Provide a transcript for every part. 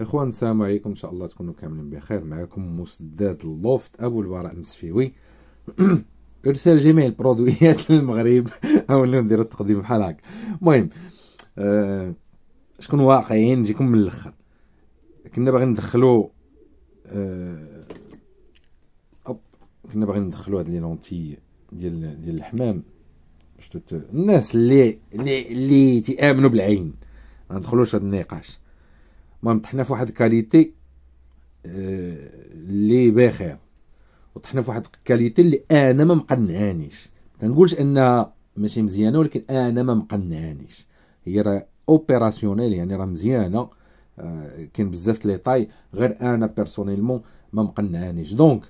اخوان السلام عليكم ان شاء الله تكونوا كاملين بخير معكم مسداد اللوفت ابو البراء المسفيوي ارسال جميع البرودويات للمغرب نوليو نديرو التقديم بحال هكا المهم آه، شكون واقعيين نجيكم من الاخر كنا باغيين ندخلو آه، كنا باغيين ندخلو هاد لي لونتي ديال ديال الحمام باش الناس اللي اللي اللي تيامنوا بالعين ما ندخلوش هاد النقاش المهم طحنا في واحد الكاليتي آه، اللي بخير وطحنا في واحد الكاليتي اللي انا ما مقنعانيش تنقولش انها ماشي مزيانه ولكن انا ما مقنعانيش هي راه اوبيراسيونيل يعني راه مزيانه آه، كاين بزاف لي طاي غير انا بيرسونيلمون ما مقنعانيش دونك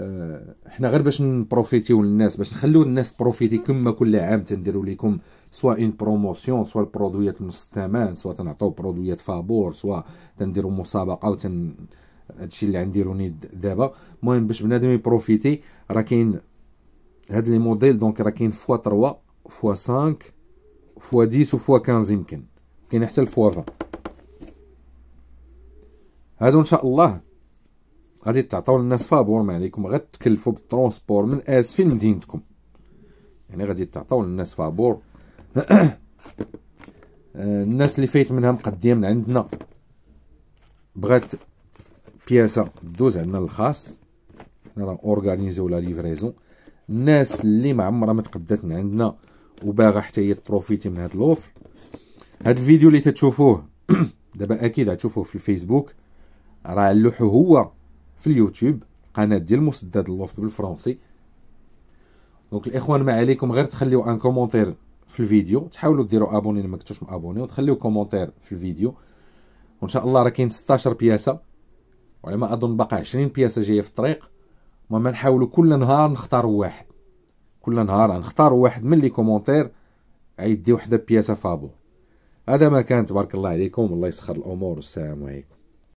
آه، حنا غير باش نبروفيتيو للناس باش نخليو الناس بروفيتي كما كل عام تنديرو ليكم سواء اون بروموسيون سواء البرودويات نص الثمن سواء تنعطيو برودويات فابور سواء تنديرو مسابقه وتن هادشي اللي غنديروني دابا المهم باش بنادم يبروفيتي راه كاين هاد لي موديل دونك راه كاين فوا 3 فوا 5 فوا 10 وفوا 15 يمكن كاين حتى الفوا 20 هادو ان شاء الله غادي تعطيو للناس فابور ما عليكم غتكلفوا بالترونسبور من اسفل مدينتكم يعني غادي تعطيو للناس فابور آه، الناس اللي فايت منها مقديه من عندنا بغات بياسه دوز عندنا الخاص راه اورغانيزيو لا ليفريزون الناس اللي معمره ما تقدات من عندنا وباغا حتى هي تبروفيتي من هاد لوف هاد الفيديو اللي تتشوفوه دابا اكيد غتشوفوه في الفيسبوك راه اللوح هو في اليوتيوب قناه ديال مسدد اللوفت بالفرنسي دونك الاخوان ما عليكم غير تخليو ان كومونتير في الفيديو تحاولوا ديروا ابوني ما كنتوش مابوني وتخليو كومونتير في الفيديو وان شاء الله راه كاين 16 بياسه وعلى ما اظن باقي 20 بياسه جايه في الطريق المهم نحاولوا كل نهار نختاروا واحد كل نهار نختاروا واحد من لي كومونتير عيدي وحده بياسه فابور هذا ما كان تبارك الله عليكم الله يسخر الامور والسلام عليكم